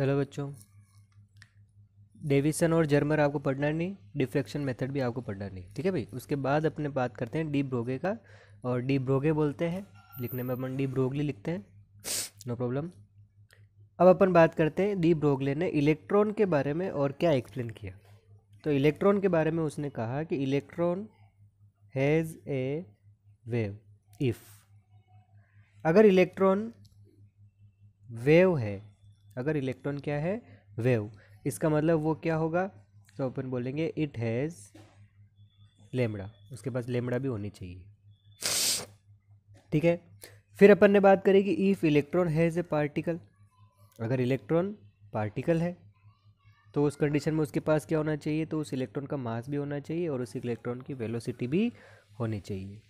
hello बच्चों deviation और Germer आपको पढ़ना नहीं डिफ्लेक्शन मेथड भी आपको पढ़ना नहीं ठीक है भाई उसके बाद अपने बात करते हैं डी ब्रोगे का और डी ब्रोगे बोलते हैं लिखने में अपन डी ब्रोगली लिखते हैं नो प्रॉब्लम अब अपन बात करते हैं डी ब्रोगले ने इलेक्ट्रॉन के बारे में और क्या एक्सप्लेन किया तो इलेक्ट्रॉन के बारे में उसने कहा कि electron has a wave if अगर इलेक्ट्रॉन वेव है अगर इलेक्ट्रॉन क्या है वेव इसका मतलब वो क्या होगा तो अपन बोलेंगे इट हैज़ लेमड़ा उसके पास लेमड़ा भी होनी चाहिए ठीक है फिर अपन ने बात करेगी if electron has a particle अगर इलेक्ट्रॉन पार्टिकल है तो उस कंडीशन में उसके पास क्या होना चाहिए तो उस इलेक्ट्रॉन का मास भी होना चाहिए और उस इलेक्ट्रॉन की वेलोसिटी भी होनी चाहिए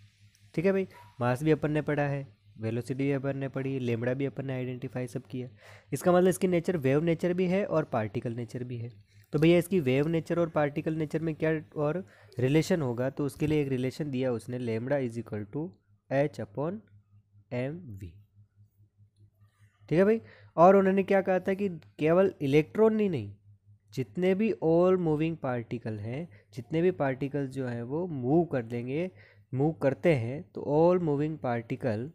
ठीक है भाई मास भी अपन ने पढ़ा है वेलोसिटी भी अपन ने पढ़ी लेमड़ा भी अपन ने आइडेंटिफाई सब किया इसका मतलब इसकी नेचर वेव नेचर भी है और पार्टिकल नेचर भी है तो भैया इसकी वेव नेचर और पार्टिकल नेचर में क्या और रिलेशन होगा तो उसके लिए एक रिलेशन दिया उसने lambda is equal to H upon M V ठीक है भाई और उन्होंने क्या कहा था कि केवल इलेक्ट्रॉन ही नहीं जितने भी ऑल मूविंग पार्टिकल हैं जितने भी पार्टिकल जो हैं वो मूव कर देंगे मूव करते हैं तो all moving particle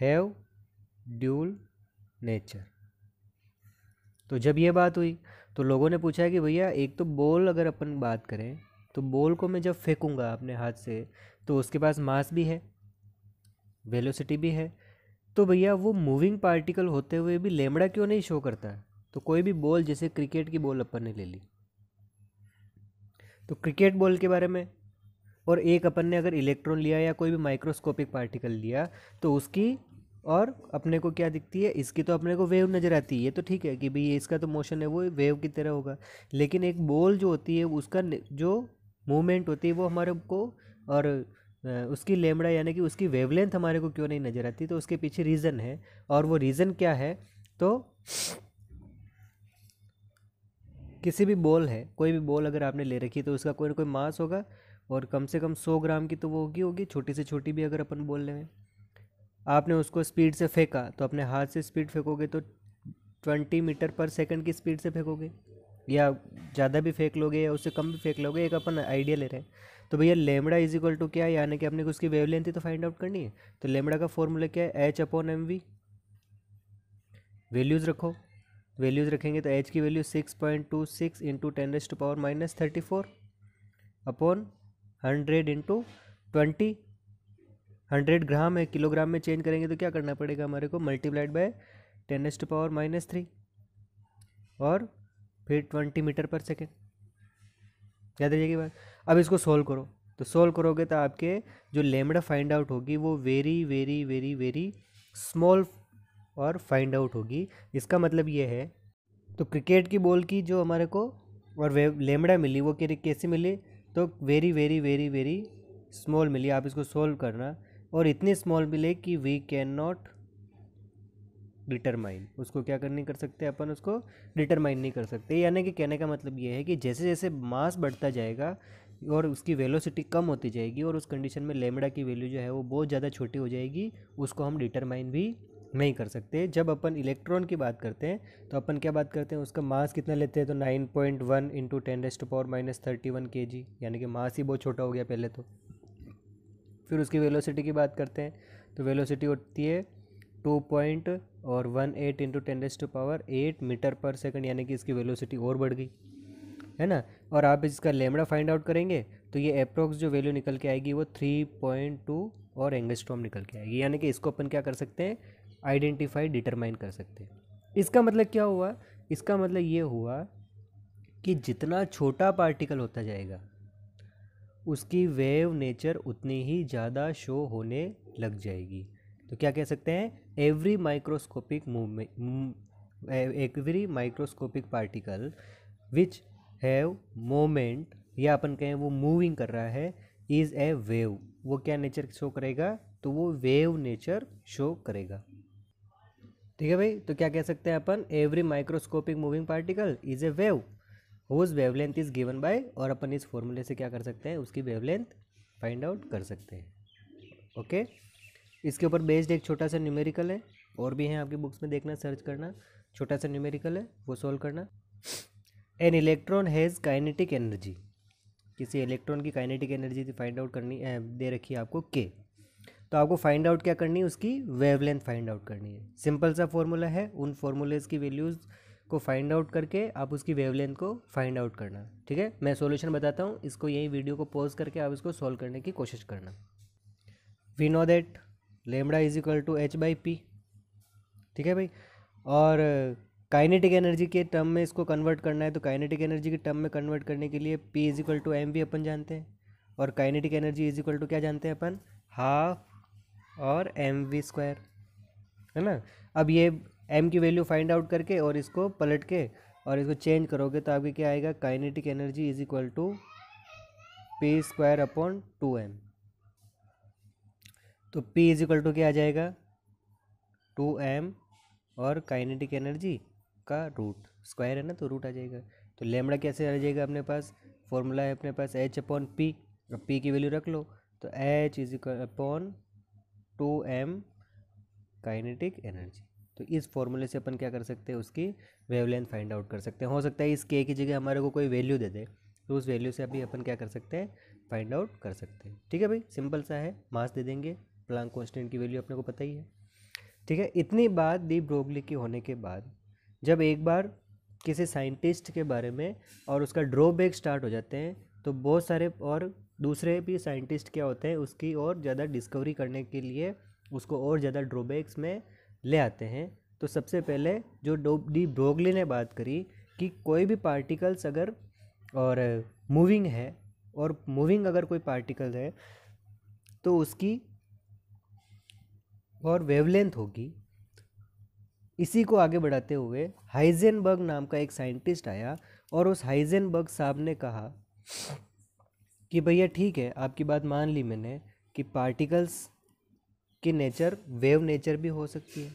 have dual nature तो जब ये बात हुई तो लोगों ने पूछा कि भैया एक तो बॉल अगर अपन बात करें तो बॉल को मैं जब फेंकूँगा अपने हाथ से तो उसके पास मास भी है वेलोसिटी भी है तो भैया वो मूविंग पार्टिकल होते हुए भी लेमड़ा क्यों नहीं शो करता है तो कोई भी बॉल जैसे क्रिकेट की बॉल अपन ने ले ली तो क्रिकेट बॉल के बारे में और एक अपन ने अगर इलेक्ट्रॉन लिया या कोई भी माइक्रोस्कोपिक पार्टिकल लिया तो उसकी और अपने को क्या दिखती है इसकी तो अपने को वेव नज़र आती है ये तो ठीक है कि भाई इसका तो मोशन है वो वेव की तरह होगा लेकिन एक बॉल जो होती है उसका जो मूवमेंट होती है वो हमारे को और उसकी लेमड़ा यानी कि उसकी वेवलेंथ हमारे को क्यों नहीं नज़र आती तो उसके पीछे रीज़न है और वो रीज़न क्या है तो किसी भी बॉल है कोई भी बॉल अगर आपने ले रखी है तो उसका कोई ना कोई मास होगा और कम से कम सौ ग्राम की तो वो होगी होगी छोटी से छोटी भी अगर अपन बोल रहे हैं आपने उसको स्पीड से फेंका तो अपने हाथ से स्पीड फेंकोगे तो ट्वेंटी मीटर पर सेकंड की स्पीड से फेंकोगे या ज़्यादा भी फेंक लोगे या उससे कम भी फेंक लोगे एक अपन आइडिया ले रहे हैं तो भैया लेमड़ा इज इक्वल टू क्या है यानी कि अपने को उसकी वेवलेंथ ही तो फाइंड आउट करनी है तो लेमड़ा का फॉर्मूला क्या है H upon M V values रखो वैल्यूज़ रखेंगे तो एच की value six point two six into ten raised to power minus thirty four upon hundred into twenty hundred gram है किलोग्राम में चेंज करेंगे तो क्या करना पड़ेगा हमारे को multiplied by ten as to power minus three और फिर ट्वेंटी मीटर पर सेकेंड याद रहिएगा बात अब इसको सोल्व करो तो सोल्व करोगे तो आपके जो लेमड़ा फाइंड आउट होगी वो very very very very small और फाइंड आउट होगी इसका मतलब ये है तो क्रिकेट की बॉल की जो हमारे को और वे लेमड़ा मिली वो कैसे मिली तो very very very very small मिली आप इसको सोल्व करना और इतनी स्मॉल मिले कि वी कैन नॉट डिटरमाइन उसको क्या कर नहीं कर सकते अपन उसको डिटरमाइन नहीं कर सकते यानी कि कहने का मतलब ये है कि जैसे जैसे मास बढ़ता जाएगा और उसकी वेलोसिटी कम होती जाएगी और उस कंडीशन में लेमड़ा की वैल्यू जो है वो बहुत ज़्यादा छोटी हो जाएगी उसको हम डिटरमाइन भी नहीं कर सकते जब अपन इलेक्ट्रॉन की बात करते हैं तो अपन क्या बात करते हैं उसका मास कितना लेते हैं तो nine point one into ten raised to power minus thirty one K G यानी कि मास ही बहुत छोटा हो गया पहले तो फिर उसकी वेलोसिटी की बात करते हैं तो वेलोसिटी होती है टू पॉइंट और one eight into ten raised to power eight metre पर सेकेंड यानी कि इसकी वेलोसिटी और बढ़ गई है ना और आप इसका लेमड़ा फाइंड आउट करेंगे तो ये अप्रोक्स जो वैल्यू निकल के आएगी वो थ्री पॉइंट टू और एंगस्ट्रॉम निकल के आएगी यानी कि इसको अपन क्या कर सकते हैं आइडेंटिफाई डिटरमाइन कर सकते हैं इसका मतलब क्या हुआ इसका मतलब ये हुआ कि जितना छोटा पार्टिकल होता जाएगा उसकी वेव नेचर उतनी ही ज़्यादा शो होने लग जाएगी तो क्या कह सकते हैं every microscopic movement every microscopic particle which have moment या अपन कहें वो मूविंग कर रहा है इज़ ए वेव वो क्या नेचर शो करेगा तो वो वेव नेचर शो करेगा ठीक है भाई तो क्या कह सकते हैं अपन every microscopic moving particle is a wave whose wavelength is given by और अपन इस फॉर्मूले से क्या कर सकते हैं उसकी वेवलेंथ फाइंड आउट कर सकते हैं ओके इसके ऊपर बेस्ड एक छोटा सा न्यूमेरिकल है और भी हैं आपकी बुक्स में देखना सर्च करना छोटा सा न्यूमेरिकल है वो सॉल्व करना an electron has kinetic energy किसी इलेक्ट्रॉन की काइनेटिक एनर्जी फाइंड आउट करनी दे रखी है आपको के तो आपको फाइंड आउट क्या करनी है उसकी वेवलेंथ फाइंड आउट करनी है सिंपल सा फॉर्मूला है उन फॉर्मूलेज की वैल्यूज़ को फाइंड आउट करके आप उसकी वेवलेंथ को फाइंड आउट करना ठीक है मैं सॉल्यूशन बताता हूँ इसको यही वीडियो को पॉज करके आप इसको सॉल्व करने की कोशिश करना we know that lambda is equal to h by p ठीक है भाई और काइनेटिक एनर्जी के टर्म में इसको कन्वर्ट करना है तो काइनेटिक एनर्जी के टर्म में कन्वर्ट करने के लिए p is equal to m v अपन जानते हैं और kinetic energy is equal to क्या जानते हैं अपन हाफ और एम वी स्क्वायर है ना अब ये एम की वैल्यू फाइंड आउट करके और इसको पलट के और इसको चेंज करोगे तो आपके क्या आएगा kinetic energy is equal to p square upon two m तो पी इज इक्वल टू क्या आ जाएगा टू एम और काइनेटिक एनर्जी का रूट स्क्वायर है ना तो रूट आ जाएगा तो लेमड़ा कैसे आ जाएगा अपने पास फॉर्मूला है अपने पास एच अपॉन पी और पी की वैल्यू रख लो तो h is equal upon two m kinetic energy तो इस फॉर्मूले से अपन क्या कर सकते हैं उसकी वेवलेंथ फाइंड आउट कर सकते हैं हो सकता है इस के की जगह हमारे को कोई वैल्यू दे दे तो उस वैल्यू से अभी अपन क्या कर सकते हैं फाइंड आउट कर सकते हैं ठीक है भाई सिंपल सा है मास दे देंगे प्लांक कॉन्स्टेंट की वैल्यू अपने को पता ही है ठीक है इतनी बात दी ब्रोगली की होने के बाद जब एक बार किसी साइंटिस्ट के बारे में और उसका ड्रॉबैक स्टार्ट हो जाते हैं तो बहुत सारे और दूसरे भी साइंटिस्ट क्या होते हैं उसकी और ज़्यादा डिस्कवरी करने के लिए उसको और ज़्यादा ड्रॉबैक्स में ले आते हैं तो सबसे पहले जो डो डी ब्रोगली ने बात करी कि कोई भी पार्टिकल्स अगर और मूविंग है और मूविंग अगर कोई पार्टिकल है तो उसकी और वेवलेंथ होगी इसी को आगे बढ़ाते हुए हाइजेनबर्ग नाम का एक साइंटिस्ट आया और उस हाइजेनबर्ग साहब ने कहा कि भैया ठीक है आपकी बात मान ली मैंने कि पार्टिकल्स की नेचर वेव नेचर भी हो सकती है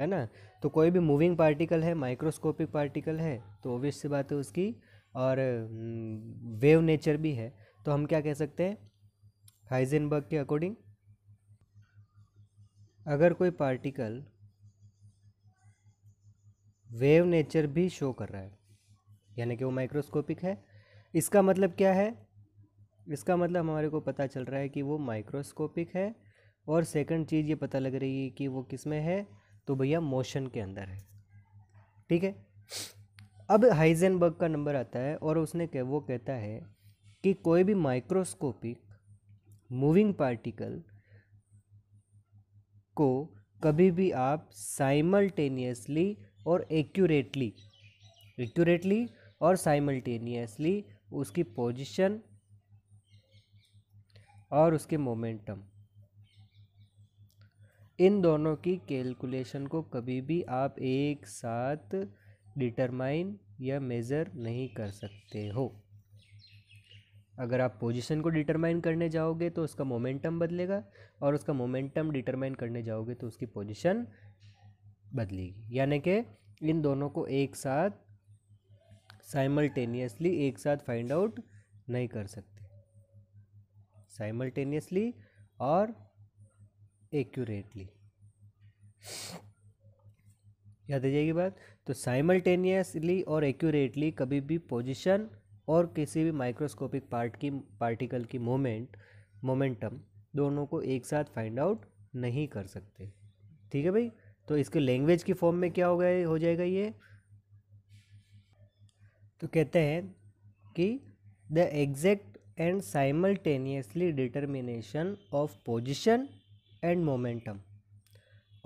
है ना तो कोई भी मूविंग पार्टिकल है माइक्रोस्कोपिक पार्टिकल है तो ओबियस सी बात है उसकी और वेव हम्म, नेचर भी है तो हम क्या कह सकते हैं हाइजेनबर्ग के अकॉर्डिंग अगर कोई पार्टिकल वेव नेचर भी शो कर रहा है यानी कि वो माइक्रोस्कोपिक है इसका मतलब क्या है इसका मतलब हमारे को पता चल रहा है कि वो माइक्रोस्कोपिक है और सेकंड चीज़ ये पता लग रही है कि वो किस में है तो भैया मोशन के अंदर है ठीक है अब हाइजेनबर्ग का नंबर आता है और उसने कह वो कहता है कि कोई भी माइक्रोस्कोपिक मूविंग पार्टिकल को कभी भी आप साइमल्टेनियसली और एक्यूरेटली एक्यूरेटली और साइमल्टेनियसली उसकी पोजीशन और उसके मोमेंटम इन दोनों की कैलकुलेशन को कभी भी आप एक साथ डिटरमाइन या मेज़र नहीं कर सकते हो अगर आप पोजीशन को डिटरमाइन करने जाओगे तो उसका मोमेंटम बदलेगा और उसका मोमेंटम डिटरमाइन करने जाओगे तो उसकी पोजीशन बदलेगी यानी कि इन दोनों को एक साथ साइमल्टेनियसली एक साथ फाइंड आउट नहीं कर सकते साइमल्टेनियसली और एक्यूरेटली याद आ जाएगी बात तो साइमल्टेनियसली और एक्यूरेटली कभी भी पोजिशन और किसी भी माइक्रोस्कोपिक पार्ट की पार्टिकल की मोमेंट मोमेंटम दोनों को एक साथ फाइंड आउट नहीं कर सकते ठीक है भाई तो इसके लैंग्वेज की फॉर्म में क्या हो गया हो जाएगा ये तो कहते हैं कि the exact and simultaneously determination of position and momentum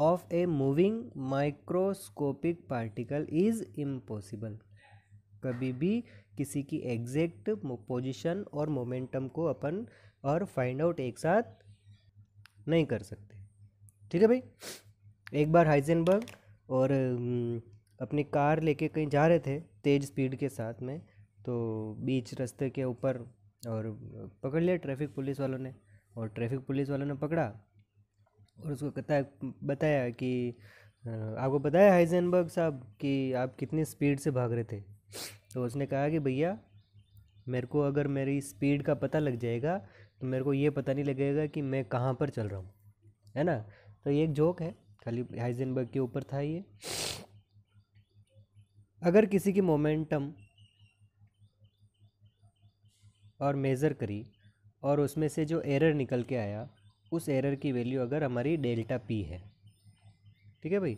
of a moving microscopic particle is impossible कभी भी किसी की एग्जैक्ट पोजिशन और मोमेंटम को अपन और फाइंड आउट एक साथ नहीं कर सकते ठीक है भाई एक बार हाइजेनबर्ग और अपनी कार लेके कहीं जा रहे थे तेज़ स्पीड के साथ में तो बीच रास्ते के ऊपर और पकड़ लिया ट्रैफिक पुलिस वालों ने और ट्रैफिक पुलिस वालों ने पकड़ा और उसको कता बताया कि आपको बताया हाइजेनबर्ग साहब कि आप कितनी स्पीड से भाग रहे थे तो उसने कहा कि भैया मेरे को अगर मेरी स्पीड का पता लग जाएगा तो मेरे को ये पता नहीं लगेगा कि मैं कहाँ पर चल रहा हूँ है ना तो ये एक जोक है खाली हाइजेनबर्ग के ऊपर था ये अगर किसी की मोमेंटम और मेज़र करी और उसमें से जो एरर निकल के आया उस एरर की वैल्यू अगर हमारी डेल्टा पी है ठीक है भाई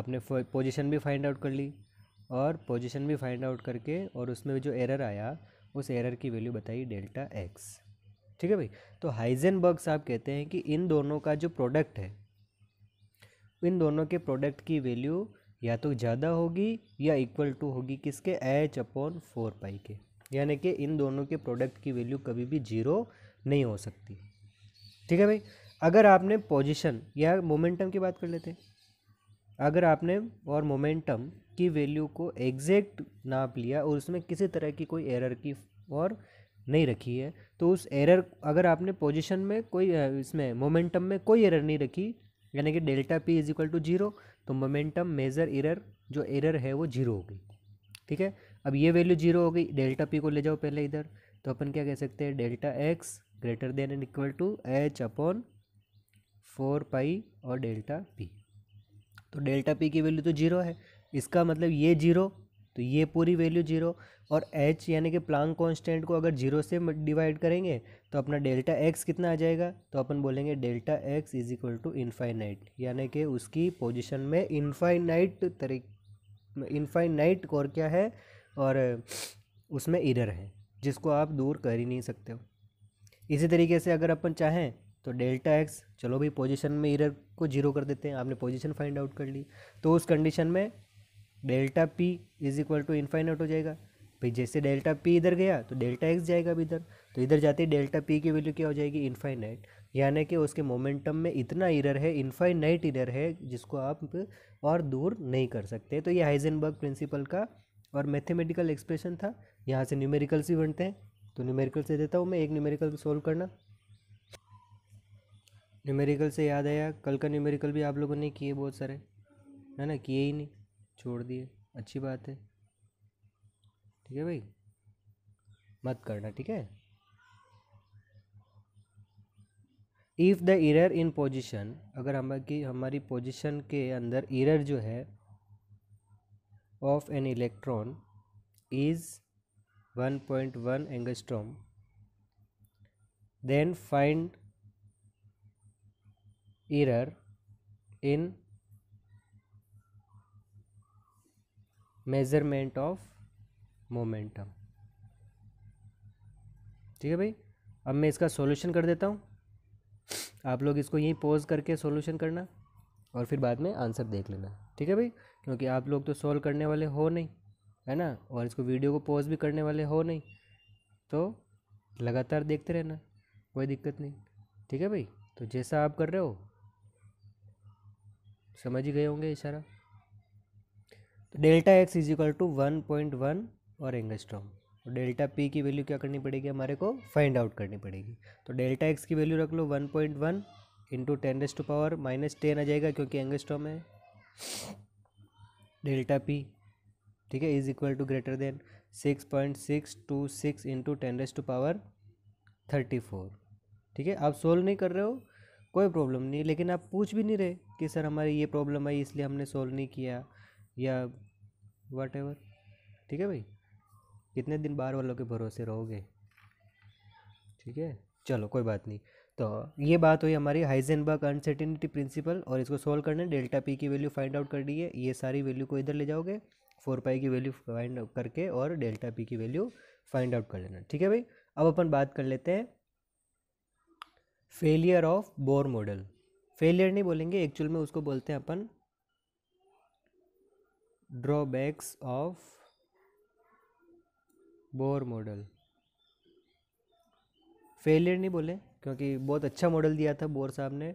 आपने पोजीशन भी फाइंड आउट कर ली और पोजीशन भी फाइंड आउट करके और उसमें जो एरर आया उस एरर की वैल्यू बताई डेल्टा एक्स ठीक है भाई तो हाइजेनबर्ग साहब कहते हैं कि इन दोनों का जो प्रोडक्ट है इन दोनों के प्रोडक्ट की वैल्यू या तो ज़्यादा होगी या इक्वल टू होगी किसके एच अपॉन फोर पाई के यानी कि इन दोनों के प्रोडक्ट की वैल्यू कभी भी जीरो नहीं हो सकती ठीक है भाई अगर आपने पोजिशन या मोमेंटम की बात कर लेते हैं अगर आपने और मोमेंटम की वैल्यू को एग्जैक्ट नाप लिया और उसमें किसी तरह की कोई एरर की और नहीं रखी है तो उस एरर अगर आपने पोजीशन में कोई इसमें मोमेंटम में कोई एरर नहीं रखी यानी कि delta p is equal to zero तो मोमेंटम मेज़र एरर जो एरर है वो जीरो होगी ठीक है अब ये वैल्यू जीरो हो गई डेल्टा पी को ले जाओ पहले इधर तो अपन क्या कह सकते हैं delta x greater than and equal to H upon four pi और डेल्टा पी तो डेल्टा पी की वैल्यू तो जीरो है इसका मतलब ये जीरो तो ये पूरी वैल्यू जीरो और एच यानी कि प्लांग कांस्टेंट को अगर जीरो से डिवाइड करेंगे तो अपना डेल्टा एक्स कितना आ जाएगा तो अपन बोलेंगे delta x is equal to infinite यानी कि उसकी पोजिशन में इनफाइनाइट तरीक इनफाइनाइट और क्या है और उसमें इरर है जिसको आप दूर कर ही नहीं सकते हो इसी तरीके से अगर अपन चाहें तो डेल्टा एक्स चलो भाई पोजीशन में इरर को जीरो कर देते हैं आपने पोजीशन फाइंड आउट कर ली तो उस कंडीशन में delta p is equal to infinite हो जाएगा भाई जैसे डेल्टा पी इधर गया तो डेल्टा एक्स जाएगा अभी इधर तो इधर जाते ही डेल्टा पी की वैल्यू क्या हो जाएगी इनफाइनाइट यानी कि उसके मोमेंटम में इतना इरर है इनफाइनाइट इरर है जिसको आप और दूर नहीं कर सकते तो ये हाइजनबर्ग प्रिंसिपल का और मैथमेटिकल एक्सप्रेशन था यहाँ से न्यूमेरिकल्स भी बनते हैं तो न्यूमेरिकल से देता हूँ मैं एक न्यूमेरिकल सोल्व करना न्यूमेरिकल से याद आया कल का न्यूमेरिकल भी आप लोगों ने किए बहुत सारे है ना किए ही नहीं छोड़ दिए अच्छी बात है ठीक है भाई मत करना ठीक है if the error in position अगर हम की हमारी पोजिशन के अंदर इरर जो है of an electron is 1.1 angstrom then find error in measurement of momentum ठीक है भाई अब मैं इसका सॉल्यूशन कर देता हूँ आप लोग इसको यहीं पॉज करके सॉल्यूशन करना और फिर बाद में आंसर देख लेना ठीक है भाई क्योंकि आप लोग तो सॉल्व करने वाले हो नहीं है ना और इसको वीडियो को पॉज भी करने वाले हो नहीं तो लगातार देखते रहना कोई दिक्कत नहीं ठीक है भाई तो जैसा आप कर रहे हो समझ ही गए होंगे इशारा तो delta x is equal to one point one और एंगस्ट्रॉम तो डेल्टा पी की वैल्यू क्या करनी पड़ेगी हमारे को फाइंड आउट करनी पड़ेगी तो डेल्टा एक्स की वैल्यू रख लो one point one into ten raised to power minus ten आ जाएगा क्योंकि एंगस्ट्रॉम है डेल्टा पी ठीक है is equal to greater than six point six two six into ten raised to power thirty four ठीक है आप सोल्व नहीं कर रहे हो कोई प्रॉब्लम नहीं लेकिन आप पूछ भी नहीं रहे कि सर हमारी ये प्रॉब्लम आई इसलिए हमने सोल्व नहीं किया या वाट एवर ठीक है भाई कितने दिन बाहर वालों के भरोसे रहोगे ठीक है चलो कोई बात नहीं तो ये बात हुई हमारी हाइजेनबर्ग अनसर्टिनिटी प्रिंसिपल और इसको सोल्व करने डेल्टा पी की वैल्यू फाइंड आउट करनी है ये सारी वैल्यू को इधर ले जाओगे फोर पाई की वैल्यू फाइंड करके और डेल्टा पी की वैल्यू फाइंड आउट कर लेना ठीक है भाई अब अपन बात कर लेते हैं failure of Bohr model failure नहीं बोलेंगे एक्चुअल में उसको बोलते हैं अपन drawbacks of Bohr model failure नहीं बोले क्योंकि बहुत अच्छा मॉडल दिया था बोर साहब ने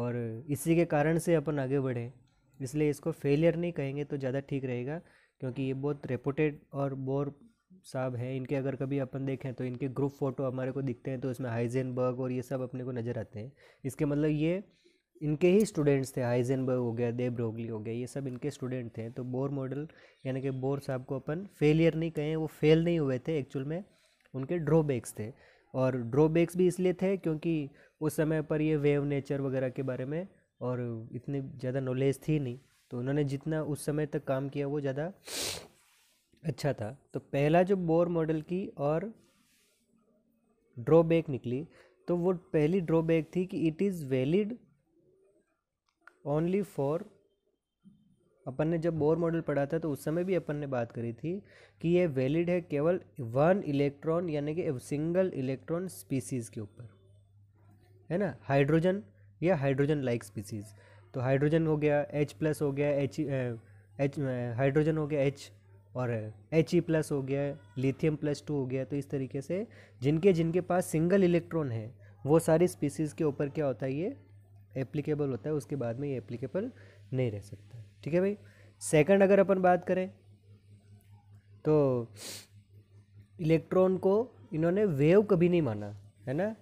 और इसी के कारण से अपन आगे बढ़े इसलिए इसको फेलियर नहीं कहेंगे तो ज़्यादा ठीक रहेगा क्योंकि ये बहुत रेपुटेड और बोर साहब हैं इनके अगर कभी अपन देखें तो इनके ग्रुप फ़ोटो हमारे को दिखते हैं तो उसमें हाइजेनबर्ग और ये सब अपने को नज़र आते हैं इसके मतलब ये इनके ही स्टूडेंट्स थे हाइजेनबर्ग हो गया देव ब्रोगली हो गया ये सब इनके स्टूडेंट थे तो बोर मॉडल यानी कि बोर साहब को अपन फेलियर नहीं कहें वो फेल नहीं हुए थे एक्चुअल में उनके ड्रॉबैक्स थे और ड्रॉबैक्स भी इसलिए थे क्योंकि उस समय पर ये वेव नेचर वगैरह के बारे में और इतनी ज़्यादा नॉलेज थी नहीं तो उन्होंने जितना उस समय तक काम किया वो ज़्यादा अच्छा था तो पहला जो बोर मॉडल की और ड्रॉबैक निकली तो वो पहली ड्रॉबैक थी कि it is valid only for अपन ने जब बोर मॉडल पढ़ा था तो उस समय भी अपन ने बात करी थी कि ये वैलिड है केवल वन इलेक्ट्रॉन यानी कि सिंगल इलेक्ट्रॉन स्पीसीज़ के ऊपर है ना हाइड्रोजन या हाइड्रोजन लाइक स्पीसीज़ तो हाइड्रोजन हो गया एच प्लस हो गया एच एच हाइड्रोजन हो गया एच और एच ई प्लस हो गया लिथियम प्लस टू हो गया तो इस तरीके से जिनके जिनके पास सिंगल इलेक्ट्रॉन है वो सारी स्पीसीज़ के ऊपर क्या होता है ये एप्लीकेबल होता है उसके बाद में ये एप्लीकेबल नहीं रह सकता ठीक है भाई सेकंड अगर अपन बात करें तो इलेक्ट्रॉन को इन्होंने वेव कभी नहीं माना है ना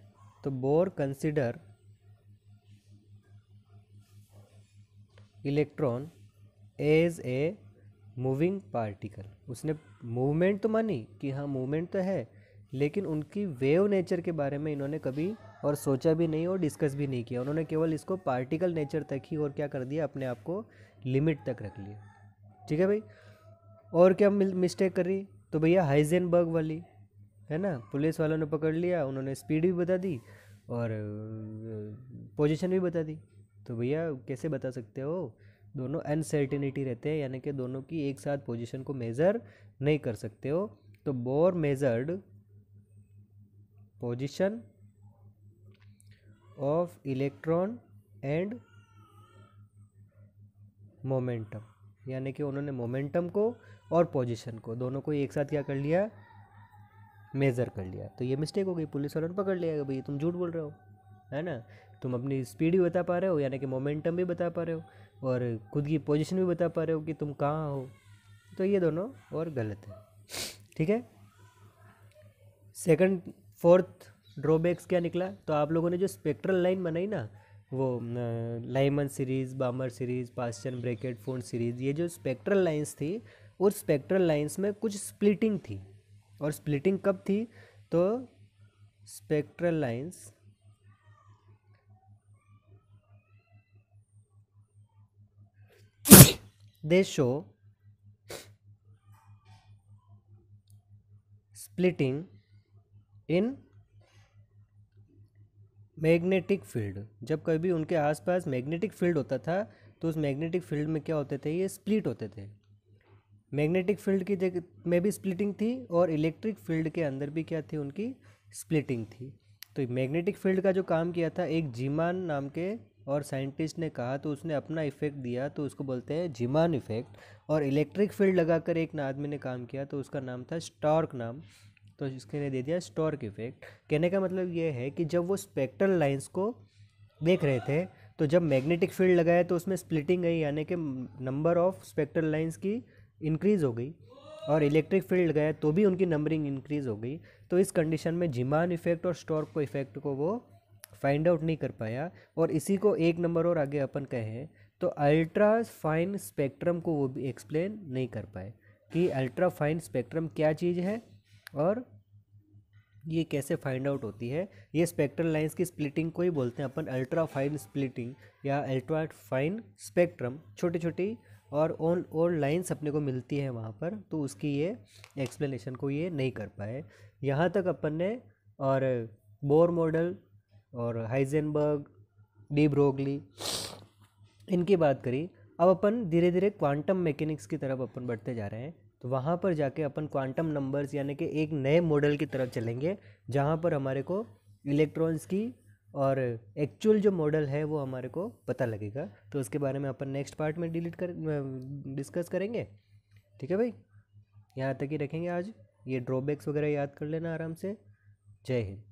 तो Bohr consider electron as a moving particle उसने मूवमेंट तो मानी कि हाँ मूवमेंट तो है लेकिन उनकी वेव नेचर के बारे में इन्होंने कभी और सोचा भी नहीं और डिस्कस भी नहीं किया उन्होंने केवल इसको पार्टिकल नेचर तक ही और क्या कर दिया अपने आप को लिमिट तक रख लिया ठीक है भाई और क्या मिस्टेक करी तो भैया हाइजेनबर्ग वाली है ना पुलिस वालों ने पकड़ लिया उन्होंने स्पीड भी बता दी और पोजीशन भी बता दी तो भैया कैसे बता सकते हो दोनों अनसर्टिनिटी रहते हैं यानी कि दोनों की एक साथ पोजीशन को मेज़र नहीं कर सकते हो तो Bohr measured position of electron and momentum यानी कि उन्होंने मोमेंटम को और पोजीशन को दोनों को एक साथ क्या कर लिया मेज़र कर लिया तो ये मिस्टेक हो गई पुलिस वालों ने पकड़ लिया भाई तुम झूठ बोल रहे हो है ना तुम अपनी स्पीड भी बता पा रहे हो यानी कि मोमेंटम भी बता पा रहे हो और खुद की पोजीशन भी बता पा रहे हो कि तुम कहाँ हो तो ये दोनों और गलत है ठीक है सेकंड फोर्थ ड्रॉबैक्स क्या निकला तो आप लोगों ने जो स्पेक्ट्रल लाइन बनाई ना वो Lyman series Balmer series Paschen Brackett Pfund series ये जो स्पेक्ट्रल लाइंस थी और स्पेक्ट्रल लाइंस में कुछ स्प्लिटिंग थी और स्प्लिटिंग कब थी तो spectral lines they show splitting in magnetic field जब कभी उनके आसपास मैग्नेटिक फील्ड होता था तो उस मैग्नेटिक फील्ड में क्या होते थे ये स्प्लिट होते थे मैग्नेटिक फील्ड की जगह में भी स्प्लिटिंग थी और इलेक्ट्रिक फील्ड के अंदर भी क्या थी उनकी स्प्लिटिंग थी तो मैग्नेटिक फील्ड का जो काम किया था एक जीमान नाम के और साइंटिस्ट ने कहा तो उसने अपना इफ़ेक्ट दिया तो उसको बोलते हैं जिमान इफ़ेक्ट और इलेक्ट्रिक फील्ड लगाकर एक आदमी ने काम किया तो उसका नाम था स्टार्क नाम तो इसके लिए दे दिया स्टॉर्क इफेक्ट कहने का मतलब ये है कि जब वो स्पेक्ट्रल लाइन्स को देख रहे थे तो जब मैग्नेटिक फील्ड लगाया तो उसमें स्प्लिटिंग गई यानी कि नंबर ऑफ स्पेक्ट्रल लाइन्स की इंक्रीज़ हो गई और इलेक्ट्रिक फील्ड लगाया तो भी उनकी नंबरिंग इंक्रीज़ हो गई तो इस कंडीशन में जिमान इफेक्ट और स्टॉर्क को इफेक्ट को वो फाइंड आउट नहीं कर पाया और इसी को एक नंबर और आगे अपन कहें तो अल्ट्रा फाइन स्पेक्ट्रम को वो भी एक्सप्लेन नहीं कर पाए कि अल्ट्रा फाइन स्पेक्ट्रम क्या चीज़ है और ये कैसे फाइंड आउट होती है ये स्पेक्ट्रल लाइंस की स्प्लिटिंग को ही बोलते हैं अपन अल्ट्रा फाइन स्प्लिटिंग या अल्ट्रा फाइन स्पेक्ट्रम छोटी छोटी और ऑन और लाइंस अपने को मिलती है वहाँ पर तो उसकी ये एक्सप्लेनेशन को ये नहीं कर पाए यहाँ तक अपन ने और बोर मॉडल और हाइजेनबर्ग डी ब्रोगली इनकी बात करी अब अपन धीरे धीरे क्वांटम मैकेनिक्स की तरफ अपन बढ़ते जा रहे हैं तो वहाँ पर जाके अपन क्वांटम नंबर्स यानी कि एक नए मॉडल की तरफ चलेंगे जहाँ पर हमारे को इलेक्ट्रॉन्स की और एक्चुअल जो मॉडल है वो हमारे को पता लगेगा तो उसके बारे में अपन नेक्स्ट पार्ट में डिलीट कर डिस्कस करेंगे ठीक है भाई यहाँ तक ही रखेंगे आज ये ड्रॉबैक्स वगैरह याद कर लेना आराम से जय हिंद